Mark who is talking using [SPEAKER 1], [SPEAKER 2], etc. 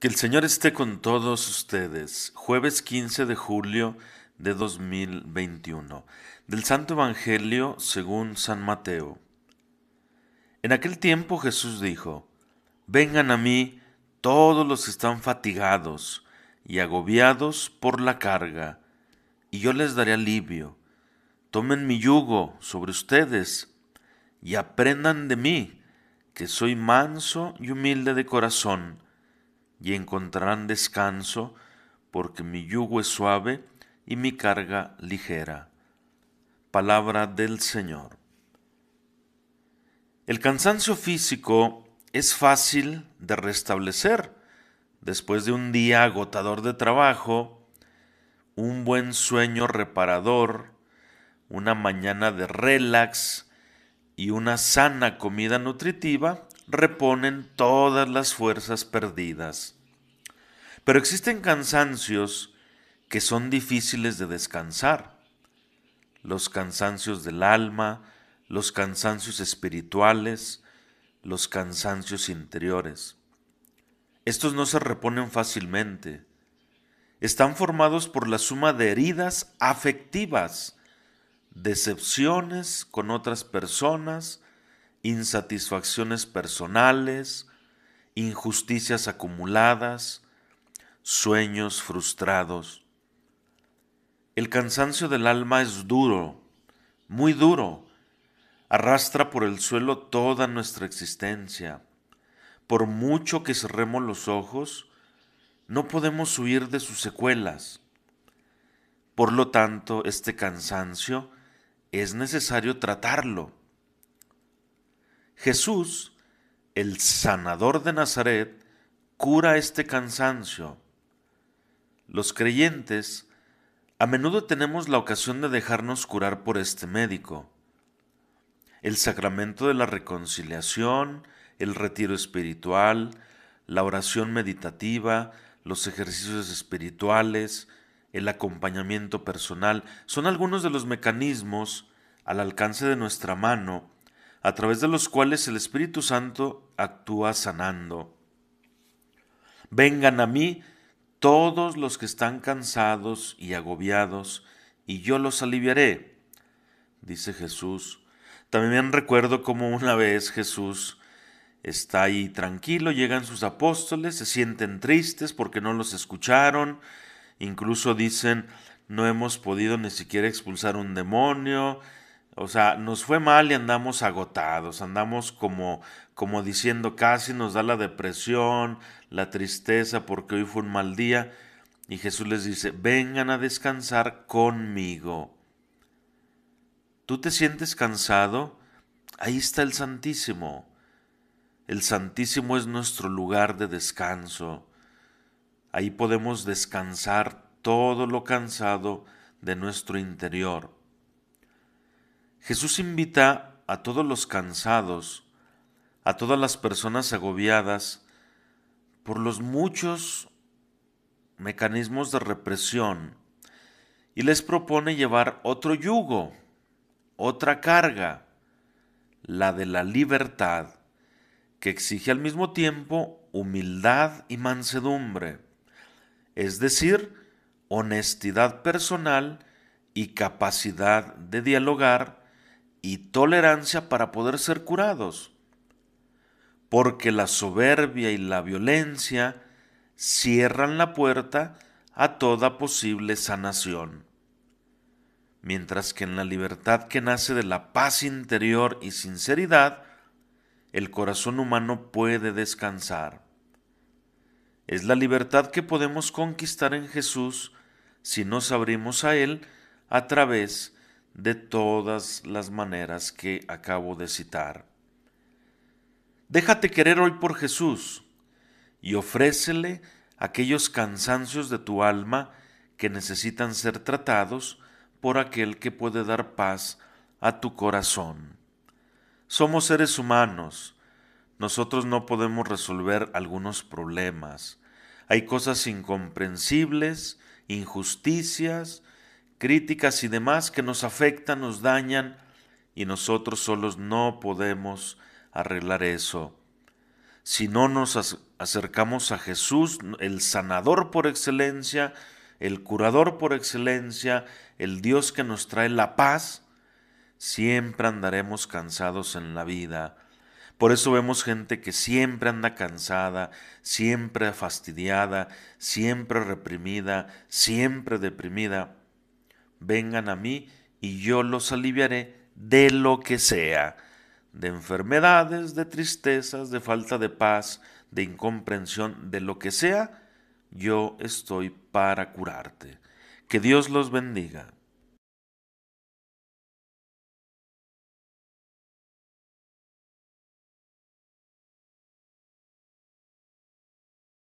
[SPEAKER 1] Que el Señor esté con todos ustedes. Jueves 15 de julio de 2021. Del Santo Evangelio según San Mateo. En aquel tiempo Jesús dijo, Vengan a mí todos los que están fatigados y agobiados por la carga, y yo les daré alivio. Tomen mi yugo sobre ustedes y aprendan de mí, que soy manso y humilde de corazón y encontrarán descanso, porque mi yugo es suave y mi carga ligera. Palabra del Señor. El cansancio físico es fácil de restablecer. Después de un día agotador de trabajo, un buen sueño reparador, una mañana de relax y una sana comida nutritiva, reponen todas las fuerzas perdidas. Pero existen cansancios que son difíciles de descansar. Los cansancios del alma, los cansancios espirituales, los cansancios interiores. Estos no se reponen fácilmente. Están formados por la suma de heridas afectivas, decepciones con otras personas, insatisfacciones personales, injusticias acumuladas, sueños frustrados. El cansancio del alma es duro, muy duro. Arrastra por el suelo toda nuestra existencia. Por mucho que cerremos los ojos, no podemos huir de sus secuelas. Por lo tanto, este cansancio es necesario tratarlo Jesús, el sanador de Nazaret, cura este cansancio. Los creyentes a menudo tenemos la ocasión de dejarnos curar por este médico. El sacramento de la reconciliación, el retiro espiritual, la oración meditativa, los ejercicios espirituales, el acompañamiento personal, son algunos de los mecanismos al alcance de nuestra mano a través de los cuales el Espíritu Santo actúa sanando. Vengan a mí todos los que están cansados y agobiados, y yo los aliviaré, dice Jesús. También recuerdo cómo una vez Jesús está ahí tranquilo, llegan sus apóstoles, se sienten tristes porque no los escucharon, incluso dicen, no hemos podido ni siquiera expulsar un demonio, o sea, nos fue mal y andamos agotados, andamos como, como diciendo casi nos da la depresión, la tristeza porque hoy fue un mal día. Y Jesús les dice, vengan a descansar conmigo. ¿Tú te sientes cansado? Ahí está el Santísimo. El Santísimo es nuestro lugar de descanso. Ahí podemos descansar todo lo cansado de nuestro interior. Jesús invita a todos los cansados, a todas las personas agobiadas por los muchos mecanismos de represión y les propone llevar otro yugo, otra carga, la de la libertad, que exige al mismo tiempo humildad y mansedumbre, es decir, honestidad personal y capacidad de dialogar y tolerancia para poder ser curados, porque la soberbia y la violencia cierran la puerta a toda posible sanación. Mientras que en la libertad que nace de la paz interior y sinceridad, el corazón humano puede descansar. Es la libertad que podemos conquistar en Jesús si nos abrimos a Él a través de de todas las maneras que acabo de citar. Déjate querer hoy por Jesús y ofrécele aquellos cansancios de tu alma que necesitan ser tratados por aquel que puede dar paz a tu corazón. Somos seres humanos, nosotros no podemos resolver algunos problemas. Hay cosas incomprensibles, injusticias, críticas y demás que nos afectan, nos dañan y nosotros solos no podemos arreglar eso. Si no nos acercamos a Jesús, el sanador por excelencia, el curador por excelencia, el Dios que nos trae la paz, siempre andaremos cansados en la vida. Por eso vemos gente que siempre anda cansada, siempre fastidiada, siempre reprimida, siempre deprimida vengan a mí y yo los aliviaré de lo que sea, de enfermedades, de tristezas, de falta de paz, de incomprensión, de lo que sea, yo estoy para curarte. Que Dios los bendiga.